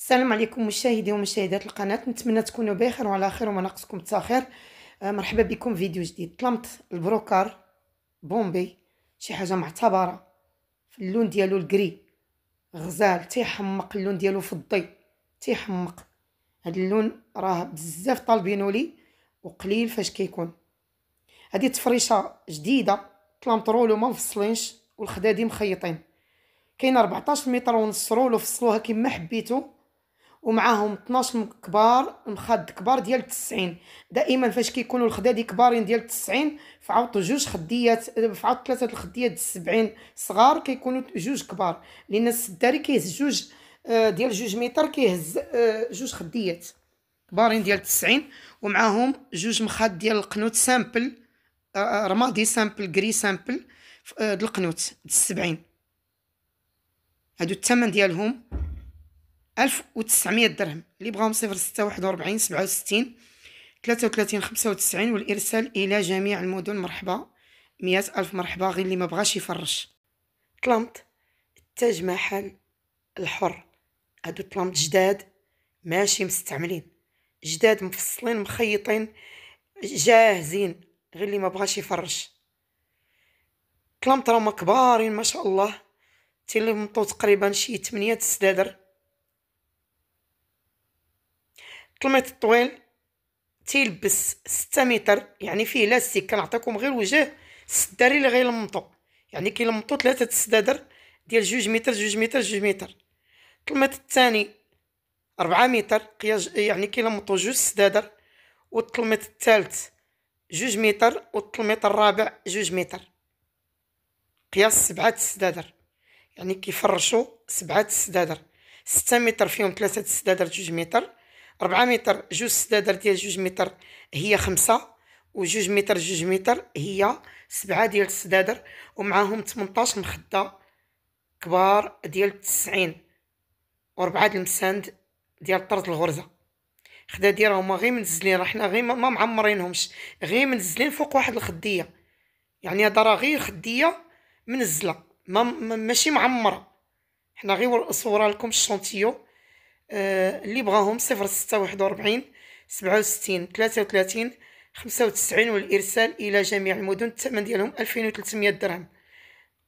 السلام عليكم مشاهدي ومشاهدات القناه نتمنى تكونوا بخير وعلى خير وما ناقصكم التاخير آه، مرحبا بكم فيديو جديد طلمت البروكار بومبي شي حاجه معتبره في اللون ديالو الكري غزال تيحمق اللون ديالو فضي تيحمق هاد اللون راه بزاف طالبينو لي وقليل فاش كيكون هادي تفريشه جديده طلمت رولو ما مفصلينش والخدادي مخيطين كاين 14 متر ونص رولو فصلوها كما حبيتو ومعاهم 12 كبار مخد كبار ديال 90 دائما فاش كيكونوا الخدادي كبارين ديال 90 فعوضوا جوج خديات فعوض ثلاثه الخديات 70 صغار كيكونوا جوج كبار لان السداري كيهز جوج آه، ديال جوج متر كيهز آه، جوج خديات كبارين ديال 90 ومعاهم جوج مخاد ديال القنوت سامبل آه، رمادي سامبل كري سامبل ديال القنوت د 70 هادو الثمن ديالهم ألف وتسعمية درهم اللي بغاهم صفر ستة واحد وربعين سبعة وستين ثلاثة وثلاثين خمسة وتسعين والإرسال إلى جميع المدن مرحبا مية ألف مرحبا غير اللي ما بغاش يفرش طلمت التاج محل الحر هادو طلمت جداد ماشي مستعملين جداد مفصلين مخيطين جاهزين غير اللي ما بغاش يفرش طلمت راهما كبارين ما شاء الله تلمطو تقريبا شي 8 سدادر طلميط الطويل طويل تيلبس 6 متر يعني فيه لاستيك كنعطيكم غير وجه السداري اللي غيلمطو يعني كيلمطو ثلاثه السدادر ديال 2 متر 2 متر 2 متر 3 متر يعني الثاني 4 متر يعني كيلمطو جوج سدادر و الثالث 2 متر و الرابع 2 متر قياس سبعه السدادر يعني كيفرشوا سبعه السدادر 6 متر فيهم ثلاثه السدادر 2 متر 4 متر جوج سدادر ديال جوج متر هي خمسة وجوج متر جوج متر هي سبعة ديال السدادر ومعاهم 18 مخدة كبار ديال التسعين وربعة د المساند ديال طرز الغرزة خدادي راهما غير منزلين راه حنا غير ما معمرينهمش غير منزلين فوق واحد الخدية يعني هدا راه غير خدية منزلة ما ماشي معمرة حنا غير صورة لكم الشونتيو آه، اللي بغاهم صفر ستة واحد وربعين سبعة وستين ثلاثة وثلاثين خمسة وتسعين والإرسال إلى جميع المدن الثمن ديالهم ألفين وتلتمية درهم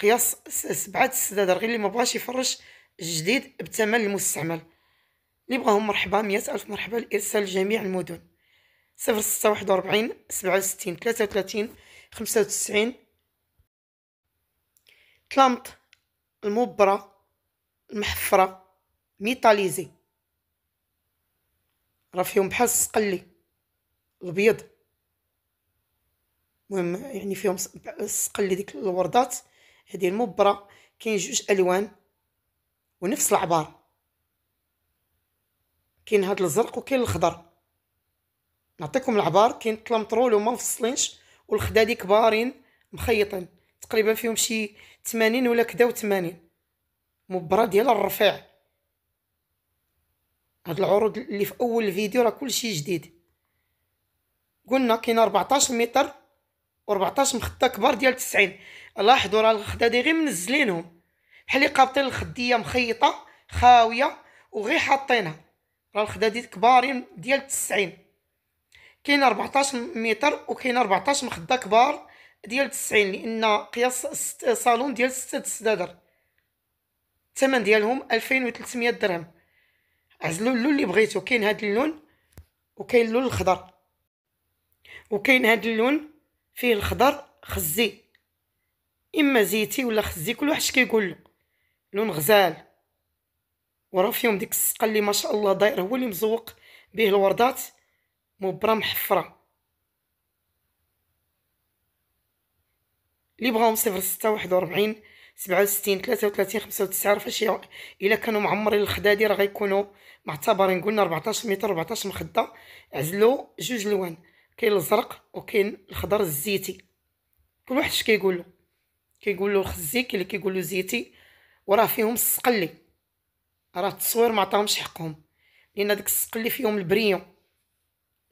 قياس سبعة السدادر غير اللي مبغاش يفرش جديد بثمن المستعمل اللي بغاهم مرحبا مية ألف مرحبا الإرسال لجميع المدن صفر ستة واحد وربعين سبعة وستين ثلاثة وثلاثين خمسة وتسعين تلامط المبرة المحفرة ميتاليزي راه فيهم بحال السقلي الابيض المهم يعني فيهم السقلي ديك الوردات هذه المبره كاين جوج الوان ونفس العبار كاين هاد الزرق وكاين الخضر نعطيكم العبار كاين طلمطرول وما مفصلينش والخدادي كبارين مخيطين تقريبا فيهم شي 80 ولا كدا و80 مبره ديال الرفيع هاد العروض اللي في اول الفيديو راه كلشي جديد قلنا كاين 14 متر و14 مخده كبار ديال 90 لاحظوا راه الخده دي غير منزلينهم بحال اللي قابطين الخديه مخيطه خاويه وغير حاطينها راه الخده دي كبارين ديال 90 كاين 14 متر وكاين 14 مخده كبار ديال 90 لان قياس صالون ديال 6 سدادر الثمن ديالهم 2300 درهم عزلوا اللون اللي بغيتو كاين هاد اللون وكاين اللون الخضر وكاين هاد اللون فيه الخضر خزي اما زيتي ولا خزي كل واحد كيقول له لون غزال وراه فيهم ديك السقه اللي ما شاء الله داير هو اللي مزوق به الوردات مبره محفره لي بغاهم صفر ستة واحد وربعين سبعة وستين ثلاثة وثلاثين خمسة وتسعة فاش إلا كانوا معمرين الخدادي راه غيكونوا معتبرين قلنا 14 متر 14 مخده عزلو جوج لوان كاين الزرق وكاين الخضر الزيتي كل واحد اش كيقول له كيقول له كاين اللي كيقول له زيتي وراه فيهم السقلي راه التصوير ما عطاهمش حقهم لان داك السقلي فيهم البريون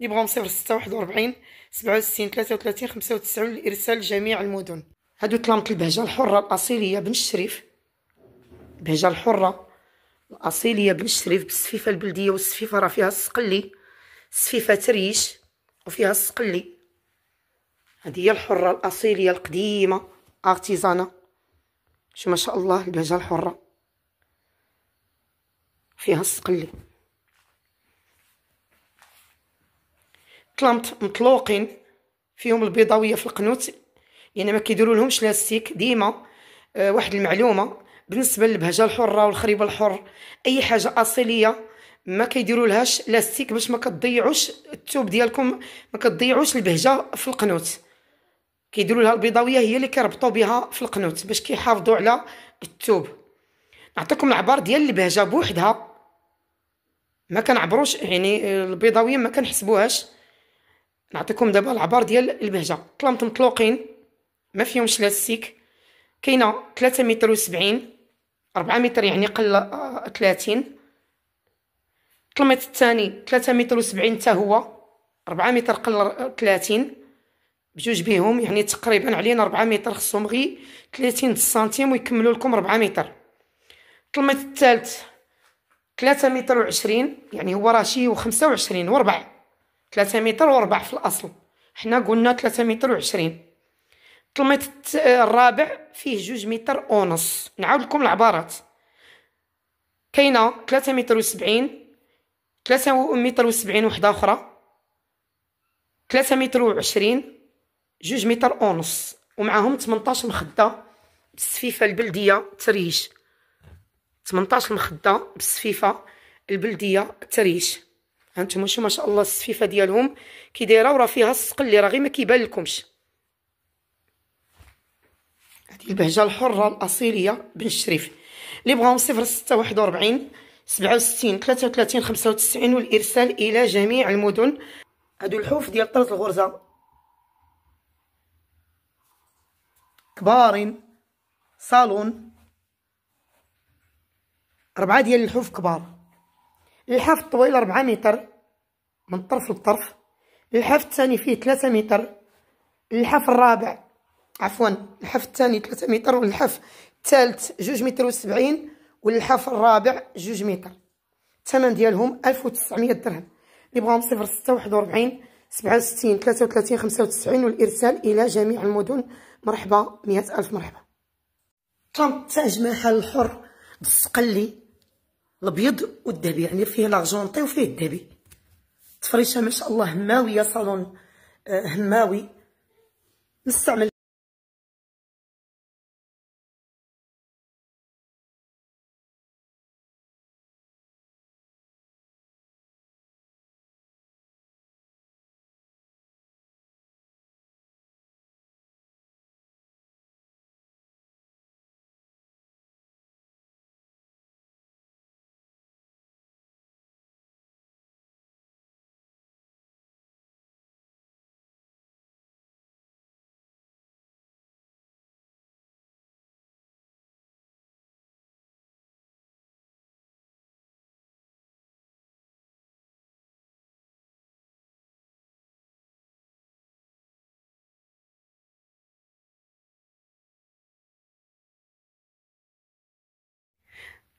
يبغاهم صفر ستة واحد وربعين سبعة وستين ثلاثة وثلاثين خمسة وتسعون لإرسال جميع المدن هادو طلامة البهجة الحرة الأصيلية بن الشريف بهجة الحرة الاصيليه بن شريف بالسفيفه البلديه والسفيفه راه فيها السقلي السفيفه تريش وفيها السقلي هذه هي الحره الاصيليه القديمه ارتيزانا شو ما شاء الله البهجه الحره فيها السقلي طلمت مطلوقين فيهم البيضاويه في القنوت يعني ما كيديروا لهمش لاستيك ديما آه، واحد المعلومه بالنسبه للبهجه الحره والخريبه الحر اي حاجه اصيليه ما كيديروا لهاش لاستيك باش ما كتضيعوش الثوب ديالكم ما كتضيعوش البهجه في القنوت كيديروا لها البيضاويه هي اللي كيربطوا بها في القنوت باش كيحافظوا على الثوب نعطيكم العبار ديال البهجه بوحدها ما كنعبروش يعني البيضاويه ما كنحسبوهاش نعطيكم دابا العبار ديال البهجه طلمت مطلوقين ما فيهمش لاستيك كاينه 3 متر وسبعين أربعة متر يعني قل آه، ثلاثين الكيلومتر الثاني ثلاثة متر وسبعين حتى هو أربعة متر قل آه، ثلاثين بجوج بيهم يعني تقريبا علينا أربعة متر خصهم غي ثلاثين سنتيم ويكملوا لكم أربعة متر الكيلومتر الثالث ثلاثة متر وعشرين يعني هو راه شي وخمسة وعشرين وربع ثلاثة متر وربع في الأصل حنا قلنا ثلاثة متر وعشرين المتر الرابع فيه جوج متر ونص نعاود لكم العبارات كاينه ثلاثة متر وسبعين ثلاثة متر وسبعين وحده اخرى ثلاثة متر وعشرين جوج متر ونص ومعاهم 18 مخده بالسفيفه البلديه تريش 18 مخده بالسفيفه البلديه تريش هانتوما شو ما شاء الله السفيفه ديالهم كي دايره وراه فيها السقل اللي راه غير ما كيبان لكمش هذه البهجه الحره الاصيليه بن الشريف اللي بغاهم 0641 67 33 95 والارسال الى جميع المدن هادو الحوف ديال طرز الغرزه كبارين صالون ربعة ديال الحوف كبار الحاف الطويل ربعة متر من طرف لطرف الحاف الثاني فيه ثلاثة متر الحاف الرابع عفوا الحف الثاني 3 متر والحف الثالث 2 متر و70 والحف الرابع 2 متر الثمن ديالهم 1900 درهم اللي بغاهم 06 41 67 33 95 والارسال الى جميع المدن مرحبا 100000 مرحبا طم تاج محل الحر السقلي الابيض والذهبي يعني فيه لاجونطي وفيه الذهبي تفريشه ما شاء الله هماويه صالون آه، هماوي نستعمل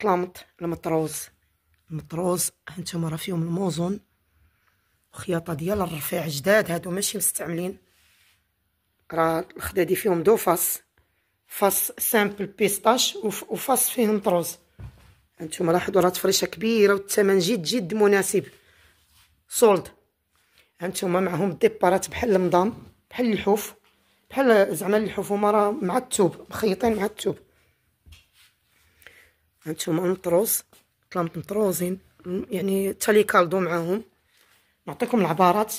طلامط المطروز المطروز هانتوما راه فيهم الموزون وخياطه ديال الرفيع جداد هادو ماشي مستعملين راه الخدادي فيهم دو فاس فاس سامبل بيستاش وفاس فيه مطروز هانتوما لاحظوا راه تفريشه كبيره والثمن جد جد مناسب سولد هانتوما معهم ديبارات بحال المضام بحال الحوف بحال زعما الحوف هما راه مع التوب مخيطين مع التوب هانتوما مطروز طلع مطروزين يعني تالي كالدو معاهم نعطيكم العبارات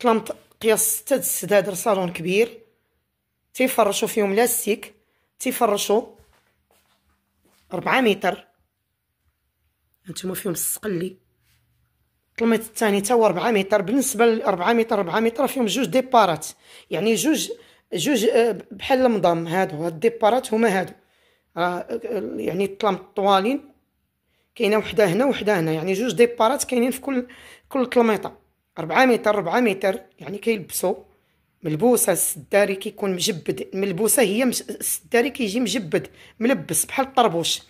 طلمت قياس ستة السداد صالون كبير تيفرشوا فيهم لاستيك تيفرشوا ربعة متر هانتوما فيهم السقلي الكيلومتر الثاني تا هو 4 متر بالنسبه ل 4 متر 4 متر فيهم جوج ديبارات يعني جوج جوج آه، بحال المضام هادو هاد الديبارات هما هادو راه يعني طلع الطوالين كاينه وحده هنا وحده هنا يعني جوج ديبارات كاينين في كل كل طلميطه 4 متر 4 متر يعني كيلبسوا ملبوسه السداري كيكون مجبد ملبوسه هي مش... السداري كيجي مجبد ملبس بحال الطربوش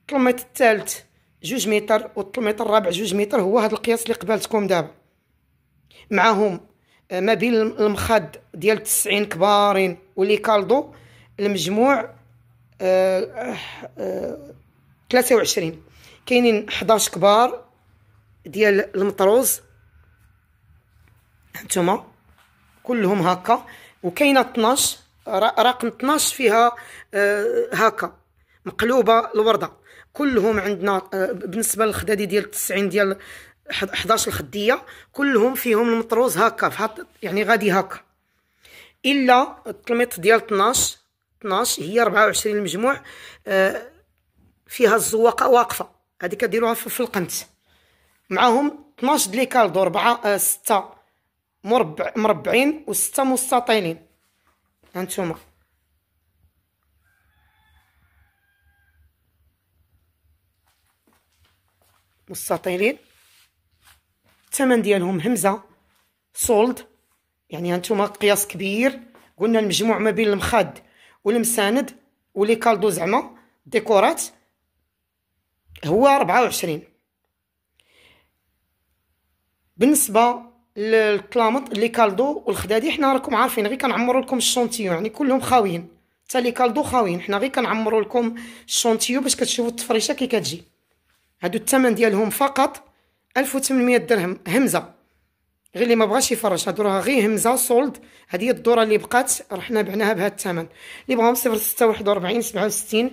الطلميط الثالث جوج متر والطلميط الرابع جوج متر هو هذا القياس اللي قبالتكم دابا معاهم آه، ما بين المخاد ديال 90 كبارين ولي كالدو المجموع ثلاثة وعشرين كاينين حداش كبار ديال المطروز هانتوما كلهم هاكا وكاينه طناش رقم طناش فيها هاكا آه، مقلوبه الورده كلهم عندنا آه، بالنسبه للخدادي ديال التسعين ديال حداش الخديه كلهم فيهم المطروز هاكا يعني غادي هاكا الا التلميط ديال طناش 12 هي 24 المجموع آه، فيها الزواقه واقفه هذه كديروها في القنت معاهم 12 دليكالدو 4 6 مربع مربعين و6 مستطيلين هانتوما مستطيلين الثمن ديالهم همزه سولد يعني هانتوما قياس كبير قلنا المجموع ما بين المخاد والمساند ولي كالدو زعما ديكورات هو 24 بالنسبه للكلامط لي كالدو والخدادي حنا راكم عارفين غير كنعمروا لكم الشونتيو يعني كلهم خاويين حتى لي كالدو خاويين حنا غير كنعمروا لكم الشونتيو باش كتشوفوا التفريشه كي كتجي هادو الثمن ديالهم فقط 1800 درهم همزه غير اللي ما بغاش يفرش هاد راها غير همزه سولد هذه هي الدوره اللي بقات رحنا بعناها بهذا الثمن اللي بغاهم 0641 67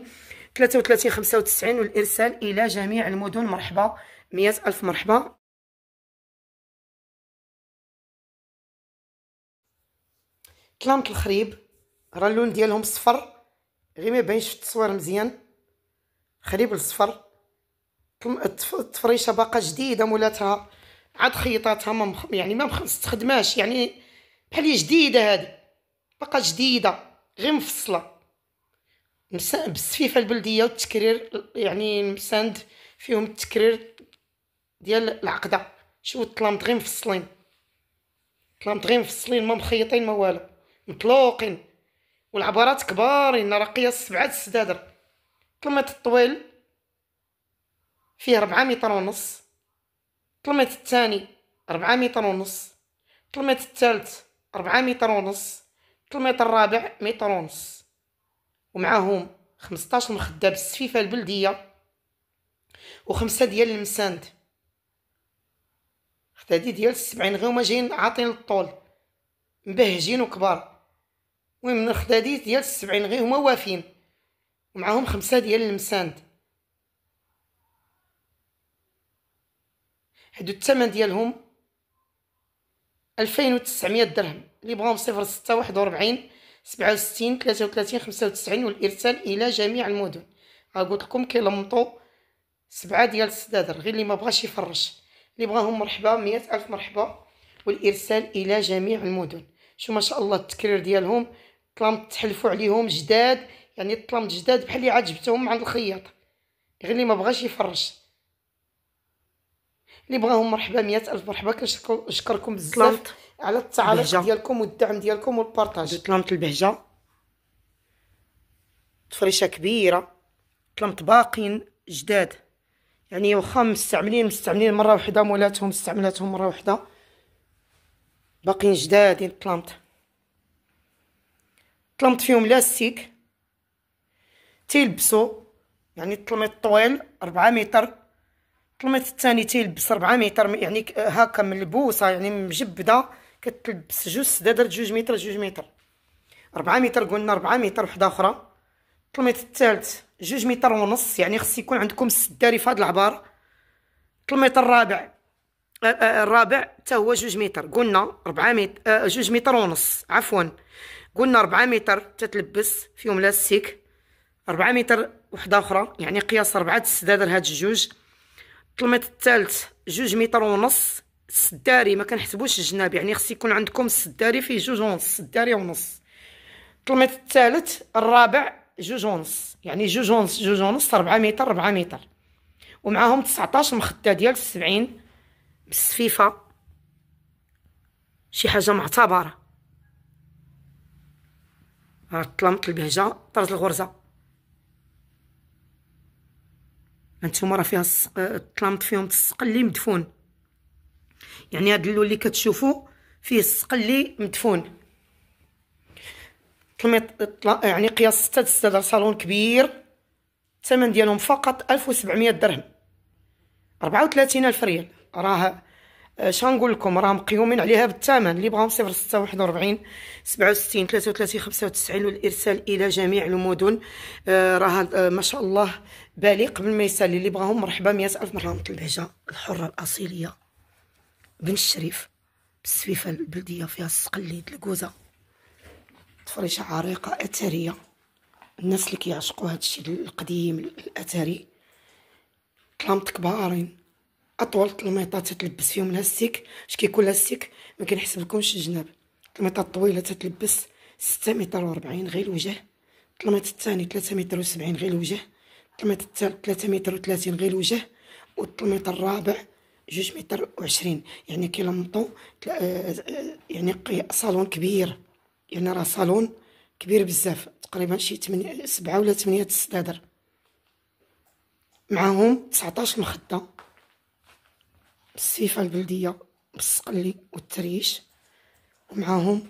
33 95 والارسال الى جميع المدن مرحبا 100 الف مرحبا كلامة الخريب راه اللون ديالهم صفر غير ما باينش في التصوير مزيان خريب الصفر التفريشه باقا جديده مولاتها عاد خيطاتها ما مخ... يعني ما تخدماش يعني بحال جديده هذه باقا جديده غير مفصله مس... بالسفيفه البلديه والتكرير يعني المساند فيهم التكرير ديال العقده شوف الطلامط غير مفصلين الطلامط غير مفصلين ما مخيطين ما والو مطلوقين والعبارات كبارين راه قياس سبعة السدادر الطلميط الطويل فيه ربعة متر ونص طلمت الثاني ربعة متر ونص طلمت الثالث ربعة متر ونص طلمت الرابع متر ونص ومعاهم 15 مخدة بالسفيفة البلدية وخمسة ديال المساند خد هادي ديال السبعين هما جايين عاطين الطول مبهجين وكبار المهم خد ديال السبعين غير هما وافين ومعاهم خمسة ديال المساند حيت الثمن ديالهم 2900 درهم اللي بغاهم 06 41 67 33 95 والارسال الى جميع المدن ها قلت لكم كيلمطوا سبعه ديال السدادر غير اللي ما بغاش يفرش اللي بغاهم مرحبا مئة الف مرحبا والارسال الى جميع المدن شو ما شاء الله التكرير ديالهم طلام تحلفوا عليهم جداد يعني طلام جداد بحال اللي عجبتهم عند الخياط غير اللي ما بغاش يفرش اللي بغاهم مرحبا مئة الف مرحبا كنشكركم بزاف على التعاليق ديالكم والدعم ديالكم والبارطاج طلمت البهجه تفريشه كبيره طلمت باقين جداد يعني واخا مستعملين مستعملين مره وحده مولاتهم استعملاتهم مره وحده باقيين جدادين طلمت طلمت فيهم لاستيك تيلبسو يعني الطلميط طويل 4 متر الطلمات الثاني تيلبس 4 متر يعني آه، هكا من البوصه يعني مجبده كتلبس جوج سدادر جوج متر جوج متر 4 متر قلنا 4 متر وحده اخرى الطلمات الثالث جوج متر ونص يعني خص يكون عندكم السداري في هاد العبار الطلمات الرابع آه، آه، الرابع حتى هو جوج متر قلنا 4 متر جوج متر ونص عفوا قلنا 4 متر تتلبس فيهم لاستيك 4 متر وحده اخرى يعني قياس 4 السدادر هاد الجوج الكلمات الثالث جوج متر ونص سداري ما كنحسبوش الجناب يعني خص يكون عندكم سداري فيه جوج ونص سداري ونص الكلمات الثالث الرابع جوج ونص يعني جوج ونص جوج ونص 4 متر 4 متر ومعاهم 19 مخده ديال 70 بالسفيفه شي حاجه معتبره راه طلمت البهجه طرز الغرزه هانتوما راه فيها طلمت فيهم السق اللي مدفون يعني هاد اللون اللي كتشوفوا فيه السق اللي مدفون يعني قياس 6 6 دار صالون كبير الثمن ديالهم فقط 1700 درهم 34000 ريال راه أه، شنقول لكم راه مقيومين عليها بالثمن اللي بغاهم صفر ستة واحد وربعين سبعة وستين خمسة وتسعين والإرسال إلى جميع المدن أه، راه أه، ما شاء الله بالي قبل ما يسالي اللي بغاهم مرحبا مية ألف مرة من الحرة الأصيلية بن الشريف بالسفيفة البلدية فيها السقليد الكوزة تفريشة عريقة أثرية الناس اللي كيعشقوا الشيء القديم الأثري كلامت كبارين اطول الميطات تتلبس فيهم لاستيك اش كيكون لاستيك ما كنحسبلكمش الجناب الميطات الطويله تتلبس 6 متر و40 غير الوجه الطلميط الثاني 3 متر و70 غير الوجه الطلميط الثالث 3 متر و30 غير الوجه والطلميط الرابع 2 متر و20 يعني كيلمطو آه، يعني صالون كبير يعني راه صالون كبير بزاف تقريبا شي 8 7 ولا 8 السدادر معاهم 19 مخده بالسيفة البلدية بالسقلي والتريش ومعاهم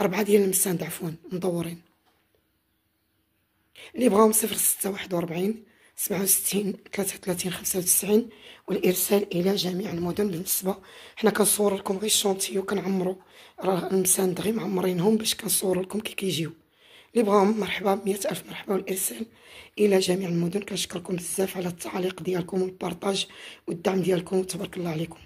أربعة ديال المساند عفوا مدورين اللي بغاهم صفر ستة واحد وربعين سبعة وستين ثلاثة وثلاثين خمسة وتسعين والإرسال إلى جميع المدن بالنسبة حنا كنصور لكم غير الشونتيو كنعمرو راه المساند غي معمرينهم باش كنصور لكم كي كيجيو اللي بغاهم مرحبا مية ألف مرحبا والإرسال إلى جميع المدن كنشكركم بزاف على التعليق ديالكم والبارطاج والدعم ديالكم تبارك الله عليكم